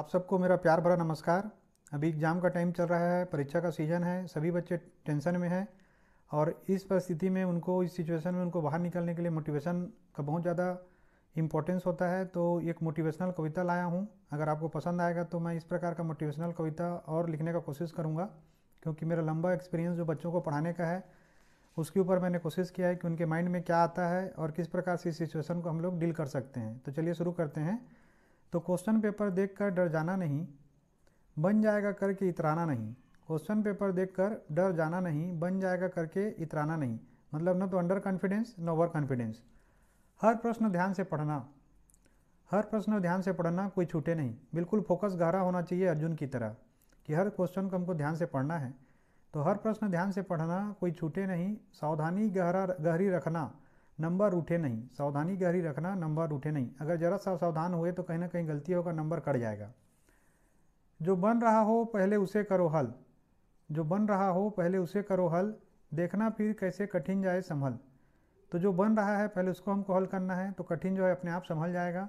आप सबको मेरा प्यार भरा नमस्कार अभी एग्ज़ाम का टाइम चल रहा है परीक्षा का सीज़न है सभी बच्चे टेंशन में हैं और इस परिस्थिति में उनको इस सिचुएशन में उनको बाहर निकलने के लिए मोटिवेशन का बहुत ज़्यादा इम्पोर्टेंस होता है तो एक मोटिवेशनल कविता लाया हूँ अगर आपको पसंद आएगा तो मैं इस प्रकार का मोटिवेशनल कविता और लिखने का कोशिश करूँगा क्योंकि मेरा लंबा एक्सपीरियंस जो बच्चों को पढ़ाने का है उसके ऊपर मैंने कोशिश किया है कि उनके माइंड में क्या आता है और किस प्रकार से इस सिचुएशन को हम लोग डील कर सकते हैं तो चलिए शुरू करते हैं तो क्वेश्चन पेपर देखकर डर जाना नहीं बन जाएगा करके इतराना नहीं क्वेश्चन पेपर देखकर डर जाना नहीं बन जाएगा करके इतराना नहीं मतलब न तो अंडर कॉन्फिडेंस न ओवर कॉन्फिडेंस हर प्रश्न ध्यान से पढ़ना हर प्रश्न ध्यान से पढ़ना कोई छूटे नहीं बिल्कुल फोकस गहरा होना चाहिए अर्जुन की तरह कि हर क्वेश्चन को हमको ध्यान से पढ़ना है तो हर प्रश्न ध्यान से पढ़ना कोई छूटे नहीं सावधानी गहरा गहरी रखना नंबर उठे नहीं सावधानी गहरी रखना नंबर उठे नहीं अगर ज़रा सा सावधान हुए तो कहीं ना कहीं गलती होगा नंबर कट जाएगा जो बन रहा हो पहले उसे करो हल जो बन रहा हो पहले उसे करो हल देखना फिर कैसे कठिन जाए संभल तो जो बन रहा है पहले उसको हमको हल करना है तो कठिन जो है अपने आप संभल जाएगा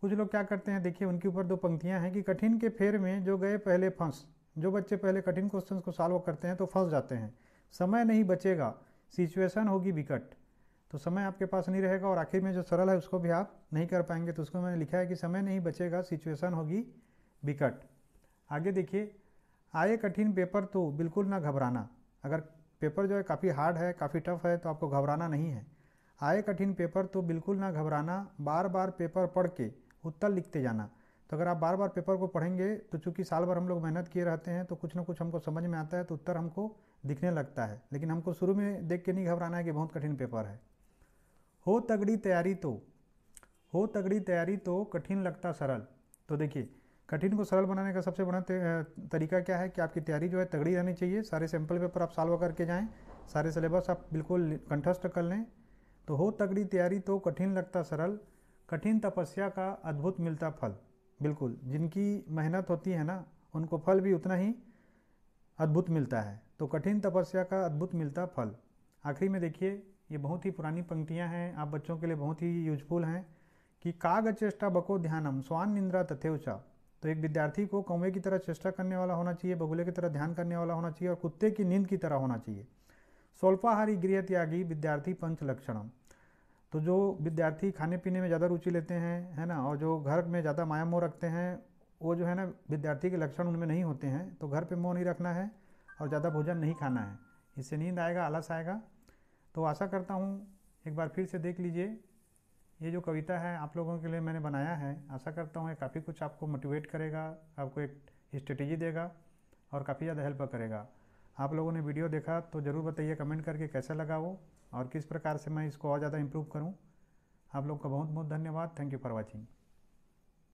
कुछ लोग क्या करते हैं देखिए उनके ऊपर दो पंक्तियाँ हैं कि कठिन के फेर में जो गए पहले फंस जो बच्चे पहले कठिन क्वेश्चन को सॉल्व करते हैं तो फंस जाते हैं समय नहीं बचेगा सिचुएशन होगी विकट तो समय आपके पास नहीं रहेगा और आखिर में जो सरल है उसको भी आप नहीं कर पाएंगे तो उसको मैंने लिखा है कि समय नहीं बचेगा सिचुएशन होगी विकट आगे देखिए आए कठिन पेपर तो बिल्कुल ना घबराना अगर पेपर जो है काफ़ी हार्ड है काफ़ी टफ है तो आपको घबराना नहीं है आए कठिन पेपर तो बिल्कुल ना घबराना बार बार पेपर पढ़ के उत्तर लिखते जाना तो अगर आप बार बार पेपर को पढ़ेंगे तो चूंकि साल भर हम लोग मेहनत किए रहते हैं तो कुछ ना कुछ हमको समझ में आता है तो उत्तर हमको दिखने लगता है लेकिन हमको शुरू में देख के नहीं घबराना है कि बहुत कठिन पेपर है हो तगड़ी तैयारी तो हो तगड़ी तैयारी तो कठिन लगता सरल तो देखिए कठिन को सरल बनाने का सबसे बड़ा तरीका क्या है कि आपकी तैयारी जो है तगड़ी रहनी चाहिए सारे सैम्पल पेपर आप सॉल्व करके जाएँ सारे सिलेबस आप बिल्कुल कंठस्थ कर लें तो हो तगड़ी तैयारी तो कठिन लगता सरल कठिन तपस्या का अद्भुत मिलता फल बिल्कुल जिनकी मेहनत होती है ना उनको फल भी उतना ही अद्भुत मिलता है तो कठिन तपस्या का अद्भुत मिलता फल आखिरी में देखिए ये बहुत ही पुरानी पंक्तियाँ हैं आप बच्चों के लिए बहुत ही यूजफुल हैं कि काग चेष्टा बको ध्यानम स्वान निंद्रा उचा तो एक विद्यार्थी को कौवे की तरह चेष्टा करने वाला होना चाहिए बगुले की तरह ध्यान करने वाला होना चाहिए और कुत्ते की नींद की तरह होना चाहिए स्वल्पाहारी गृह त्यागी विद्यार्थी पंच लक्षणम तो जो विद्यार्थी खाने पीने में ज़्यादा रुचि लेते हैं है ना और जो घर में ज़्यादा माया मोह रखते हैं वो जो है ना विद्यार्थी के लक्षण उनमें नहीं होते हैं तो घर पर मोह नहीं रखना है और ज़्यादा भोजन नहीं खाना है इससे नींद आएगा आलस आएगा तो आशा करता हूँ एक बार फिर से देख लीजिए ये जो कविता है आप लोगों के लिए मैंने बनाया है आशा करता हूँ काफ़ी कुछ आपको मोटिवेट करेगा आपको एक स्ट्रेटेजी देगा और काफ़ी ज़्यादा हेल्प करेगा आप लोगों ने वीडियो देखा तो ज़रूर बताइए कमेंट करके कैसा लगा वो और किस प्रकार से मैं इसको और ज़्यादा इम्प्रूव करूँ आप लोग का बहुत बहुत धन्यवाद थैंक यू फॉर वॉचिंग